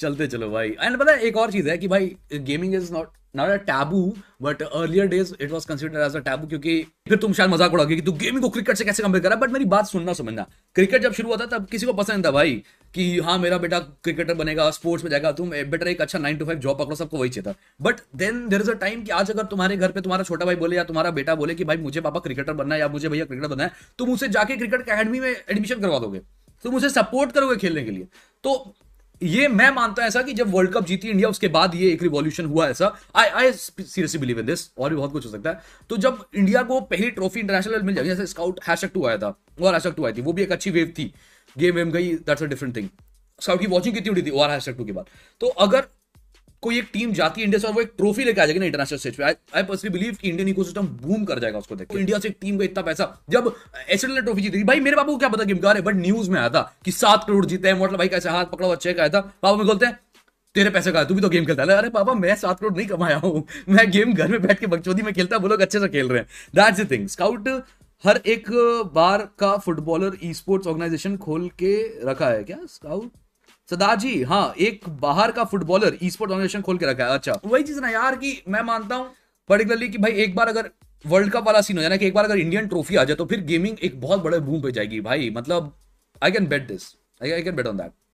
चलते चलो भाई एंड पता है एक और चीज़ है कि भाई gaming is not not a taboo but earlier days it was consider as a taboo क्योंकि फिर तुम शायद मजाक उड़ाओगे कि तू गेमिंग को क्रिकेट से कैसे कंपेयर करा बट मेरी बात सुनना समझना क्रिकेट जब शुरू होता था तब किसी को पसंद था भाई कि हाँ मेरा बेटा क्रिकेटर बनेगा स्पोर्ट्स में जाएगा तुम बेटर एक अच्छा नाइन टू फाइव जॉब पकड़ो सबको वही चाहिए but then there is a time कि आज अगर तुम्हारे घर पे तुम्हारा छोटा भाई बोले या तुम्हारा बेटा बोले कि भाई मुझे पापा क्रिकेटर बनना है या मुझे भैया क्रिकेटर बनना है तुम उसे जाके क्रिकेट अकेडमी में एडमिशन करवा दोगे तुम उसे सपोर्ट करोगे खेलने के लिए तो ये मैं मानता हूं ऐसा कि जब वर्ल्ड कप जीती इंडिया उसके बाद ये एक रिवॉल्यूशन हुआ ऐसा I I seriously believe in this और भी बहुत कुछ हो सकता है तो जब इंडिया को पहली ट्रॉफी इंटरनेशनल मिल जाएगी जैसे स्काउट हैशक टू आया था और हैशक टू आई थी वो भी एक अच्छी वेव थी गेम वेम गई that's a different thing Scout की वॉचिंग कितनी उड़ी थी और हैशक टू के बाद तो अगर कोई एक टीम जाती है इंडिया से और वो एक ट्रॉफी लेके आ जाएगी ना इंटरनेशनल स्टेज पे आई पर्सनली बिलीव कि इंडियन इकोसिस्टम बूम कर जाएगा उसको देख इंडिया से एक टीम को इतना पैसा जब ने ट्रॉफी जीती भाई मेरे बाबू को क्या पता गिमकार है बट न्यूज में आया था कि सात करोड़ जीते हैं मोटर मतलब भाई कैसे हाथ पकड़ो अच्छे का था पापा में बोलते हैं तेरे पैसे का तू भी तो गेम खेलता है अरे पापा मैं सात करोड़ नहीं कमाया हूँ मैं गेम घर में बैठ के बगचौदी में खेलता वो लोग अच्छे से खेल रहे हैं दैट्स द थिंग स्काउट हर एक बार का फुटबॉलर ई स्पोर्ट्स ऑर्गेनाइजेशन खोल के रखा है क्या स्काउट सदाजी हाँ एक बाहर का फुटबॉलर ई स्पोर्ट ऑर्गेनाइजेशन खोल के रखा है अच्छा वही चीज ना यार कि मैं मानता हूँ पर्टिकुलरली कि भाई एक बार अगर वर्ल्ड कप वाला सीन हो जाए कि एक बार अगर इंडियन ट्रॉफी आ जाए तो फिर गेमिंग एक बहुत बड़े बूम पे जाएगी भाई मतलब I can bet this I can bet on that